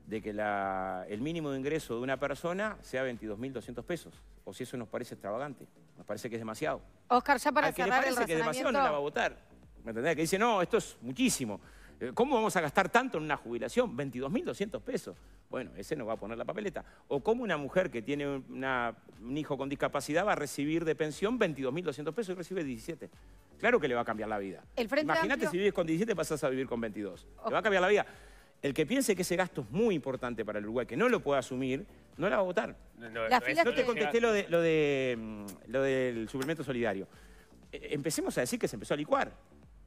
de que la, el mínimo de ingreso de una persona sea 22.200 pesos. O si eso nos parece extravagante. Nos parece que es demasiado. Oscar, ya para que le parece que demasiado no la va a votar. ¿Me entendés? Que dice, no, esto es muchísimo. Eh, ¿Cómo vamos a gastar tanto en una jubilación? 22.200 pesos. Bueno, ese no va a poner la papeleta. O cómo una mujer que tiene un hijo con discapacidad va a recibir de pensión 22.200 pesos y recibe 17. Claro que le va a cambiar la vida. Imagínate si vives con 17 pasas a vivir con 22. Le va a oh. cambiar la vida. El que piense que ese gasto es muy importante para el Uruguay, que no lo puede asumir, no la va a votar. No, te contesté lo, lo, mm, lo del suplemento solidario. E, empecemos a decir que se empezó a licuar.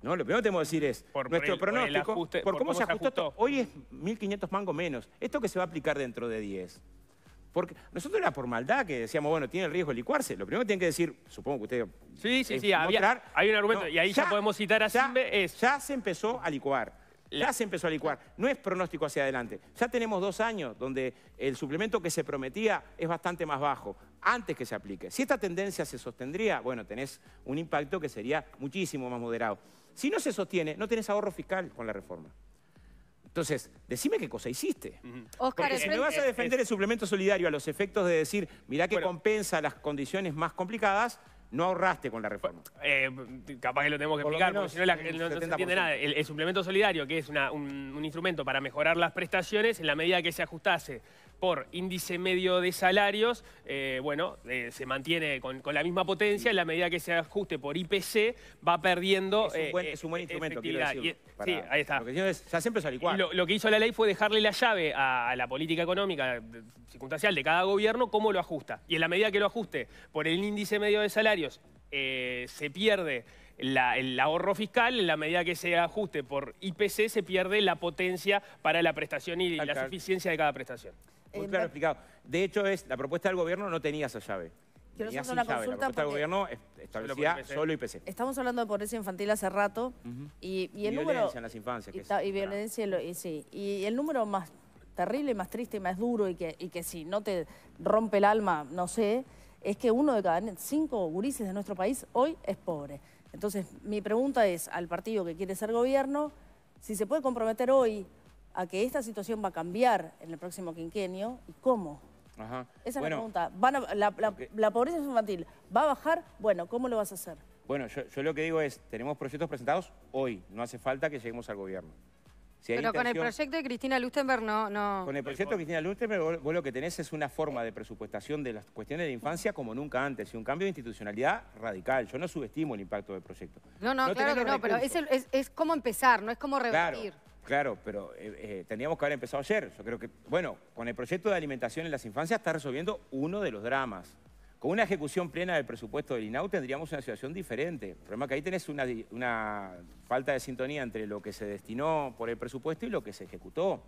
No, lo primero que tenemos que decir es, nuestro pronóstico, por, cómo, se, ajustó, hoy es 1.500 mangos menos. Esto que se va a aplicar dentro de 10. Porque nosotros era por maldad que decíamos, bueno, tiene el riesgo de licuarse. Lo primero que tienen que decir, supongo que ustedes... Sí, sí, sí, hay un argumento, y ahí ya, podemos citar a Simbe, es... Ya se empezó a licuar. Ya se empezó a licuar. No es pronóstico hacia adelante. Ya tenemos dos años donde el suplemento que se prometía es bastante más bajo antes que se aplique. Si esta tendencia se sostendría, bueno, tenés un impacto que sería muchísimo más moderado. Si no se sostiene, no tienes ahorro fiscal con la reforma. Entonces, decime qué cosa hiciste. si me vas a defender el suplemento solidario a los efectos de decir, mirá que compensa las condiciones más complicadas, no ahorraste con la reforma. Eh, capaz que lo tenemos que explicar, si no, se entiende nada. El, suplemento solidario, que es un, instrumento para mejorar las prestaciones, en la medida que se ajustase por índice medio de salarios, eh, bueno, eh, se mantiene con, la misma potencia, en la medida que se ajuste por IPC, va perdiendo eh, Es un buen, instrumento, quiero decir. sí, ahí está. Lo que, siempre Lo, que hizo la ley fue dejarle la llave a, la política económica circunstancial de cada gobierno, cómo lo ajusta. Y en la medida que lo ajuste por el índice medio de salarios, se pierde el ahorro fiscal, en la medida que se ajuste por IPC, se pierde la potencia para la prestación y la suficiencia de cada prestación. Muy claro, explicado. De hecho, es, la propuesta del gobierno no tenía esa llave. Quiero hacer una consulta. La propuesta del gobierno establecía solo, IPC. Estamos hablando de pobreza infantil hace rato. y, violencia en las infancias. Que y, violencia, y, sí. Y el número más terrible, más triste más duro, y que, y que si no te rompe el alma, no sé, es que uno de cada cinco gurises de nuestro país hoy es pobre. Entonces, mi pregunta es al partido que quiere ser gobierno, si se puede comprometer hoy a que esta situación va a cambiar en el próximo quinquenio y cómo. Esa la pregunta. la, pobreza infantil va a bajar, bueno, ¿cómo lo vas a hacer? Bueno, yo, lo que digo es, tenemos proyectos presentados hoy, no hace falta que lleguemos al gobierno. Pero con el proyecto de Cristina Lustenberg no, no... Con el proyecto de Cristina Lustenberg vos, lo que tenés es una forma de presupuestación de las cuestiones de infancia como nunca antes y un cambio de institucionalidad radical. Yo no subestimo el impacto del proyecto. No, no, claro que no, pero es, como empezar, no es cómo revertir. Claro, pero tendríamos eh, eh, teníamos que haber empezado ayer. Yo creo que, bueno, con el proyecto de alimentación en las infancias está resolviendo uno de los dramas. Con una ejecución plena del presupuesto del INAU tendríamos una situación diferente. El problema es que ahí tenés una, falta de sintonía entre lo que se destinó por el presupuesto y lo que se ejecutó.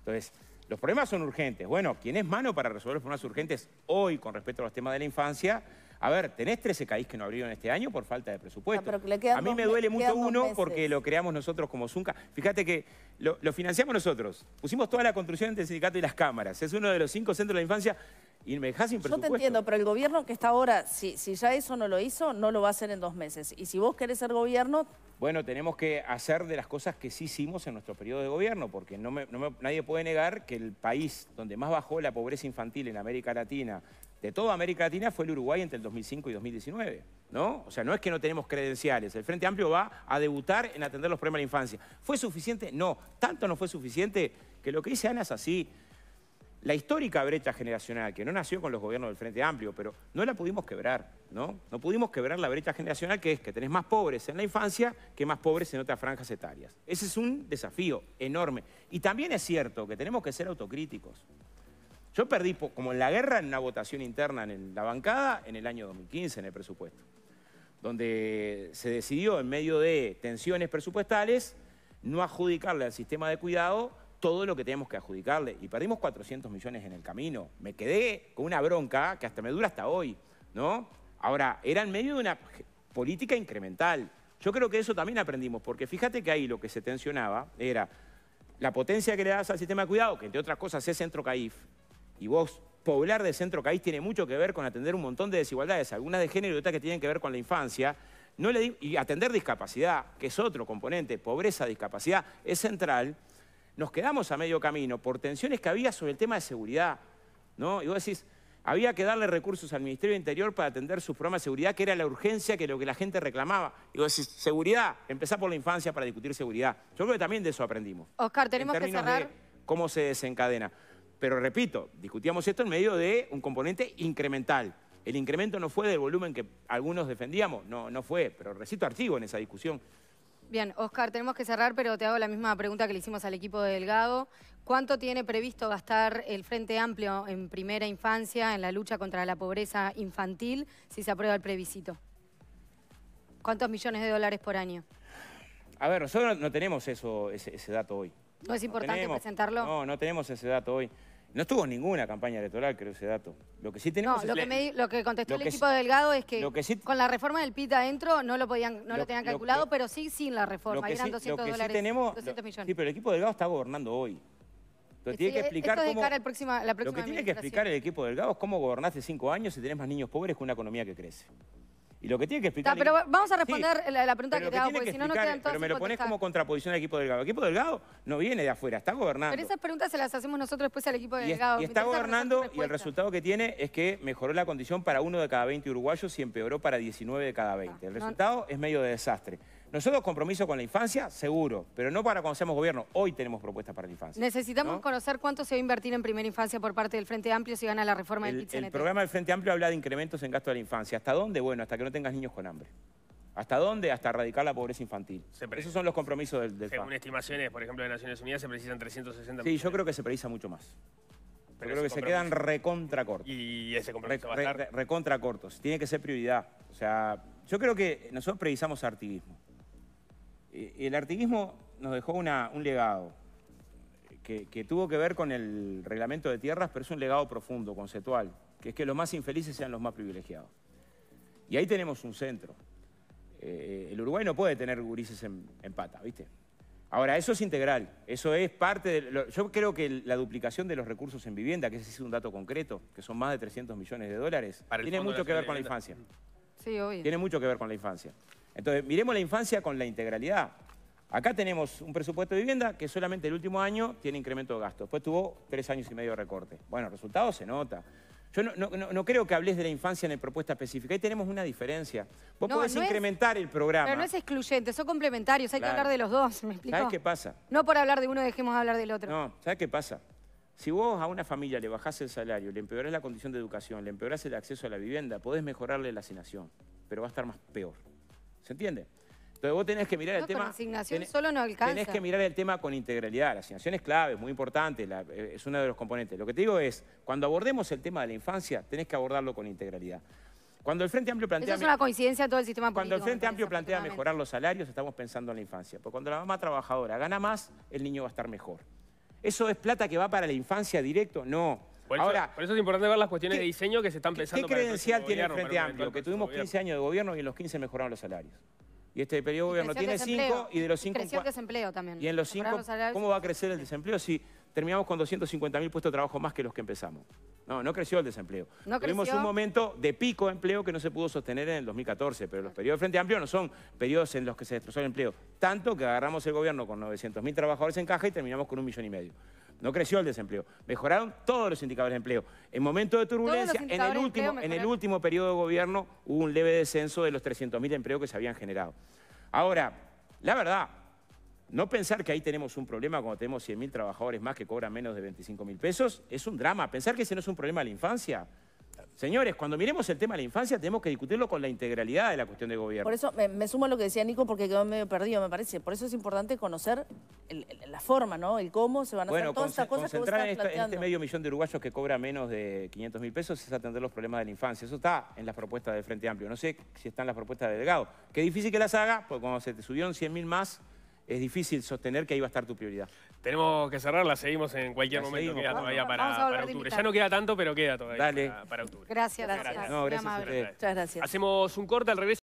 Entonces, los problemas son urgentes. Bueno, ¿quién es mano para resolver los problemas urgentes hoy con respecto a los temas de la infancia a ver, tenés 13 CAIs que no abrieron este año por falta de presupuesto. a mí me duele mucho uno porque lo creamos nosotros como Zunca. Fíjate que lo, financiamos nosotros. Pusimos toda la construcción entre el sindicato y las cámaras. Es uno de los cinco centros de la infancia y me dejás sin Yo te entiendo, pero el gobierno que está ahora, si, si ya eso no lo hizo, no lo va a hacer en dos meses. Y si vos querés ser gobierno... Bueno, tenemos que hacer de las cosas que sí hicimos en nuestro periodo de gobierno, porque nadie puede negar que el país donde más bajó la pobreza infantil en América Latina, de toda América Latina fue el Uruguay entre el 2005 y 2019. ¿no? O sea, no es que no tenemos credenciales. El Frente Amplio va a debutar en atender los problemas de la infancia. ¿Fue suficiente? No. Tanto no fue suficiente que lo que dice Ana es así. La histórica brecha generacional, que no nació con los gobiernos del Frente Amplio, pero no la pudimos quebrar, ¿no? No pudimos quebrar la brecha generacional, que es que tenés más pobres en la infancia que más pobres en otras franjas etarias. Ese es un desafío enorme. Y también es cierto que tenemos que ser autocríticos. Yo perdí, como en la guerra, en una votación interna en la bancada en el año 2015, en el presupuesto, donde se decidió en medio de tensiones presupuestales no adjudicarle al sistema de cuidado todo lo que teníamos que adjudicarle. Y perdimos 400 millones en el camino. Me quedé con una bronca que hasta me dura hasta hoy, ¿no? Ahora, era en medio de una política incremental. Yo creo que eso también aprendimos, porque fíjate que ahí lo que se tensionaba era la potencia que le das al sistema de cuidado, que entre otras cosas es centro CAIF, y vos poblar de centro caís tiene mucho que ver con atender un montón de desigualdades, algunas de género y otras que tienen que ver con la infancia, no le y atender discapacidad, que es otro componente, pobreza, discapacidad, es central, nos quedamos a medio camino por tensiones que había sobre el tema de seguridad. ¿no? Y vos decís, había que darle recursos al Ministerio Interior para atender sus programas de seguridad, que era la urgencia que lo que la gente reclamaba. Y vos decís, seguridad, empezar por la infancia para discutir seguridad. Yo creo que también de eso aprendimos. Oscar, tenemos que cerrar. cómo se desencadena. Pero repito, discutíamos esto en medio de un componente incremental. El incremento no fue del volumen que algunos defendíamos, no, no fue, pero recito archivo en esa discusión. Bien, Oscar, tenemos que cerrar, pero te hago la misma pregunta que le hicimos al equipo de Delgado. ¿Cuánto tiene previsto gastar el Frente Amplio en primera infancia en la lucha contra la pobreza infantil si se aprueba el previsito? ¿Cuántos millones de dólares por año? A ver, nosotros no tenemos eso, ese, dato hoy. ¿No es importante presentarlo? No, no tenemos ese dato hoy. No estuvo ninguna campaña electoral, creo ese dato. Lo que sí tenemos no, lo, que contestó el equipo Delgado es que, con la reforma del PIT adentro no lo podían, no lo, tenían calculado, pero sí sin la reforma. eran 200 sí tenemos, 200 millones. Sí, pero el equipo Delgado está gobernando hoy. Entonces, tiene que explicar lo que tiene que explicar el equipo Delgado es cómo gobernaste cinco años y tenés más niños pobres con una economía que crece. Y lo que tiene que explicar... pero vamos a responder la, pregunta que te hago, porque si no, no quedan todas Pero me lo pones como contraposición al equipo delgado. El equipo delgado no viene de afuera, está gobernando. Pero esas preguntas se las hacemos nosotros después al equipo delgado. Y, está gobernando y el resultado que tiene es que mejoró la condición para uno de cada 20 uruguayos y empeoró para 19 de cada 20. Ah, el resultado es medio de desastre. Nosotros compromiso con la infancia, seguro, pero no para cuando seamos gobierno. Hoy tenemos propuestas para la infancia. Necesitamos conocer cuánto se va a invertir en primera infancia por parte del Frente Amplio si gana la reforma del El programa del Frente Amplio habla de incrementos en gasto de la infancia. ¿Hasta dónde? Bueno, hasta que no tengas niños con hambre. ¿Hasta dónde? Hasta erradicar la pobreza infantil. Esos son los compromisos del, del Según estimaciones, por ejemplo, de Naciones Unidas, se precisan 360 millones. Sí, yo creo que se precisa mucho más. Pero creo que se quedan recontra cortos. Y ese compromiso va a estar... Recontra cortos. Tiene que ser prioridad. O sea, yo creo que nosotros precisamos artivismo el artiguismo nos dejó un legado que, tuvo que ver con el reglamento de tierras, pero es un legado profundo, conceptual, que es que los más infelices sean los más privilegiados. Y ahí tenemos un centro. Eh, el Uruguay no puede tener gurises en, pata, ¿viste? Ahora, eso es integral, eso es parte de... yo creo que la duplicación de los recursos en vivienda, que ese es un dato concreto, que son más de 300 millones de dólares, tiene mucho que ver con la infancia. Sí, obvio. Tiene mucho que ver con la infancia. Entonces, miremos la infancia con la integralidad. Acá tenemos un presupuesto de vivienda que solamente el último año tiene incremento de gastos. Después tuvo tres años y medio de recorte. Bueno, el resultado se nota. Yo no, creo que hables de la infancia en la propuesta específica. Ahí tenemos una diferencia. Vos podés incrementar el programa. Pero no es excluyente, son complementarios. Hay que hablar de los dos, ¿me explico? ¿Sabés qué pasa? No por hablar de uno dejemos hablar del otro. No, ¿sabés qué pasa? Si vos a una familia le bajás el salario, le empeorás la condición de educación, le empeorás el acceso a la vivienda, podés mejorarle la asignación, pero va a estar más peor. ¿Se entiende? Entonces vos tenés que mirar el tema... Con asignación solo no alcanza. Tenés que mirar el tema con integralidad. La asignación es clave, muy importante, eh, es uno de los componentes. Lo que te digo es, cuando abordemos el tema de la infancia, tenés que abordarlo con integralidad. Cuando el Frente Amplio plantea... es una coincidencia todo el sistema político. Cuando el Frente Amplio plantea mejorar los salarios, estamos pensando en la infancia. Porque cuando la mamá trabajadora gana más, el niño va a estar mejor. ¿Eso es plata que va para la infancia directo? No. Por eso, por eso es importante ver las cuestiones de diseño que se están pensando. ¿Qué credencial tiene el Frente Amplio? Que tuvimos 15 años de gobierno y en los 15 mejoraron los salarios. Y este periodo de gobierno tiene 5 y de los 5... Creció el desempleo también. Y en los 5, ¿cómo va a crecer el desempleo si terminamos con 250.000 puestos de trabajo más que los que empezamos? No, no creció el desempleo. Tuvimos un momento de pico de empleo que no se pudo sostener en el 2014, pero los periodos de Frente Amplio no son periodos en los que se destrozó el empleo. Tanto que agarramos el gobierno con 900.000 trabajadores en caja y terminamos con un millón y medio. No creció el desempleo. Mejoraron todos los indicadores de empleo. En momento de turbulencia, en el, último, en el último periodo de gobierno hubo un leve descenso de los 300.000 empleos que se habían generado. Ahora, la verdad, no pensar que ahí tenemos un problema cuando tenemos 100.000 trabajadores más que cobran menos de 25.000 pesos es un drama. Pensar que ese no es un problema de la infancia. Señores, cuando miremos el tema de la infancia tenemos que discutirlo con la integralidad de la cuestión de gobierno. Por eso me, sumo a lo que decía Nico porque quedó medio perdido, me parece. Por eso es importante conocer la forma, ¿no? El cómo se van a hacer todas estas cosas que vos Bueno, este, este medio millón de uruguayos que cobra menos de 500 mil pesos es atender los problemas de la infancia. Eso está en las propuestas del Frente Amplio. No sé si están las propuestas de Delgado. Qué difícil que las haga, porque cuando se te subieron 100 mil más es difícil sostener que ahí va a estar tu prioridad. Tenemos que cerrarla, seguimos en cualquier momento, queda todavía para, octubre. Ya no queda tanto, pero queda todavía Dale. Para, octubre. Gracias, gracias. No, gracias, Muchas gracias. Hacemos un corte al revés.